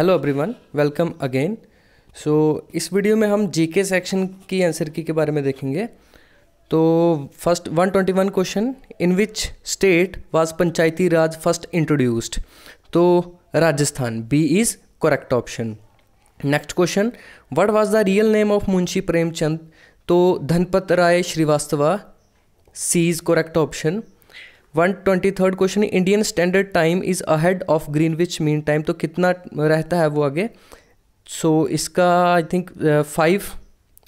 hello everyone welcome again so इस video में हम जीके सेक्शन की आंसर की के बारे में देखेंगे तो first 121 question in which state was Panchayati Raj first introduced तो Rajasthan B is correct option next question what was the real name of Munshi Premchand तो Dhanpat Rai Srivastava C is correct option one twenty third question Indian standard time is ahead of Greenwich mean time तो कितना रहता है वो आगे so so, इसका I think five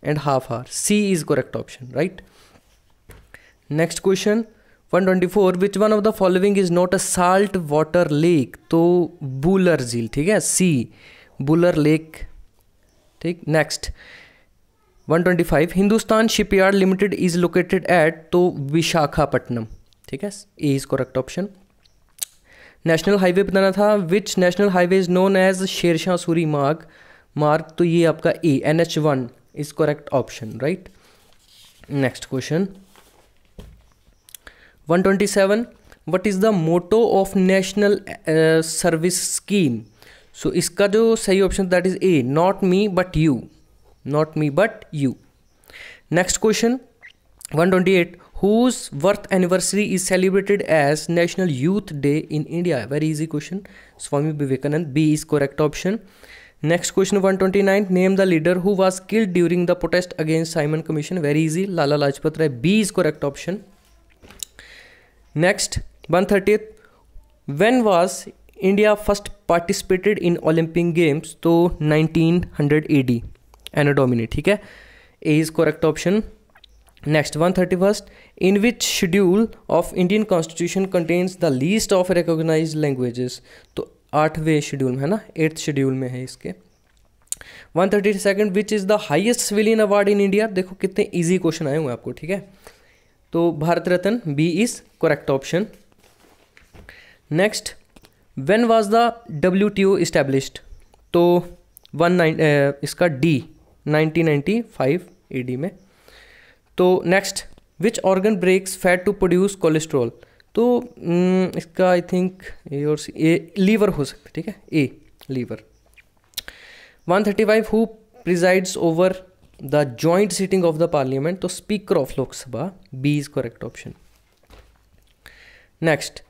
and half hour C is correct option right next question 124 which one of the following is not a salt water lake तो Buhler झील ठीक है सी बुलर लेक ठीक next 125 Hindustan shipyard limited is located at तो विशाखापट्टनम ठीक है A is correct option national highway बताना था which national highway is known as Sher Shah Suri मार्ग मार्ग तो ये आपका A N H one is correct option right next question 127 what is the motto of national service scheme so इसका जो सही option that is A not me but you not me but you next question 128 whose birth anniversary is celebrated as national youth day in india very easy question swami vivekanand b is correct option next question 129 name the leader who was killed during the protest against simon commission very easy lala lajpat rai b is correct option next 130th when was India first participated in Olympic games तो 1900 AD anno domini ठीक है A is correct option next one thirty first in which schedule of Indian constitution contains the list of recognise language तो आठवें schedule में है ना eighth schedule में है इसके one thirty second which is the highest civilian award in India देखो कितने ईजी क्वेश्चन आए हुए आपको ठीक है तो Bharat Ratna B is correct option next when was the W T O established तो वन नाइन eh, इसका D nineteen ninety five A D में तो next which organ breaks fat to produce cholesterol तो mm, इसका आई थिंक ए और सी ए liver हो सकता है ठीक है A liver one thirty five who presides over the joint sitting of the parliament तो speaker of Lok Sabha B is correct option next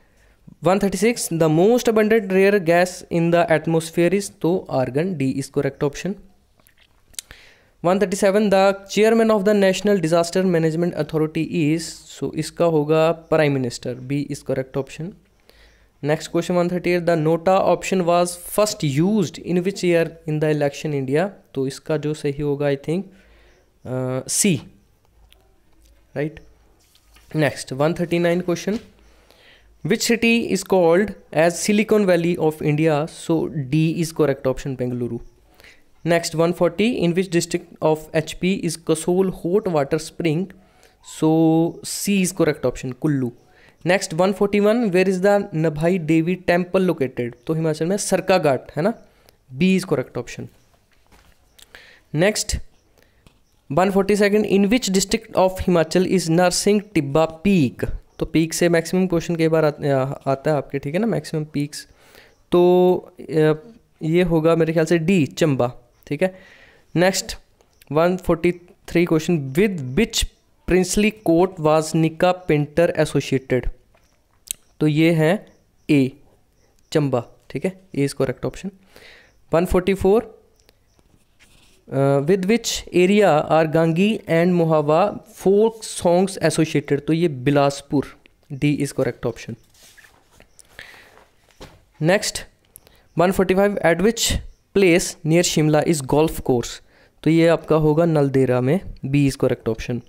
136 the most abundant rare gas in the atmosphere is तो argon D is correct option 137 the chairman of the national disaster management authority is so इसका होगा prime minister B is correct option next question one thirty eight the NOTA option was first use in which year in the election India तो इसका जो सही होगा I think C right next one thirty nine question which city is called as silicon valley of India so D is correct option Bengaluru Next 140 which district of H P is Kasol hot water spring so C is correct option Kullu next 141 where is the Nabhai Devi temple located तो हिमाचल में सरका घाट है ना B is correct option next 142 in which district of Himachal is Narsingh Tibba peak तो peak से maximum question कई बार आता है आपके ठीक है ना मैक्सिमम पीक्स तो ये होगा मेरे ख्याल से डी चंबा ठीक है next 143 question with which princely court was Nikka painter associated तो ये है ए चंबा ठीक है A is correct option 144 with which area are Gangi and Mohana folk songs associated तो ये Bilaspur D is correct option next 145 at which place near Shimla is golf course तो ये आपका होगा नलदेरा में B is correct option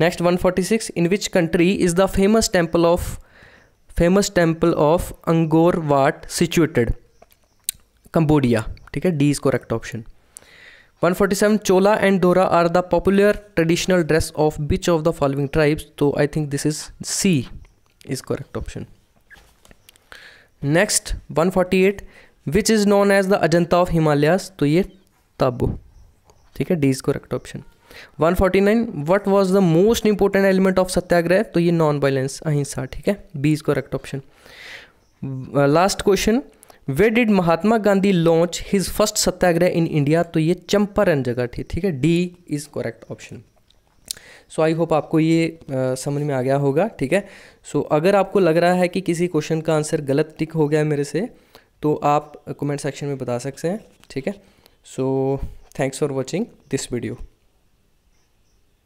next 146 in which country is the famous temple of famous temple of Angkor Wat situated Cambodia ठीक है D is correct option 147 chola and dora are the popular traditional dress of which of the following tribes तो I think this is C is correct option next 148 which is known as the Ajanta of Himalayas तो ये ताबू ठीक है D is correct option 149 what was the most important element of Satyagraha तो ये non violence अहिंसा ठीक है B is correct option last question where did Mahatma Gandhi launch his first satyagraha इन इंडिया तो ये चंपारण जगह थी ठीक है D is correct option so I hope आपको ये आ, uh, समझ में आ गया होगा ठीक है सो so, अगर आपको लग रहा है कि किसी क्वेश्चन का आंसर गलत टिक हो गया मेरे से तो आप कमेंट सेक्शन में बता सकते हैं ठीक है so thanks for watching this video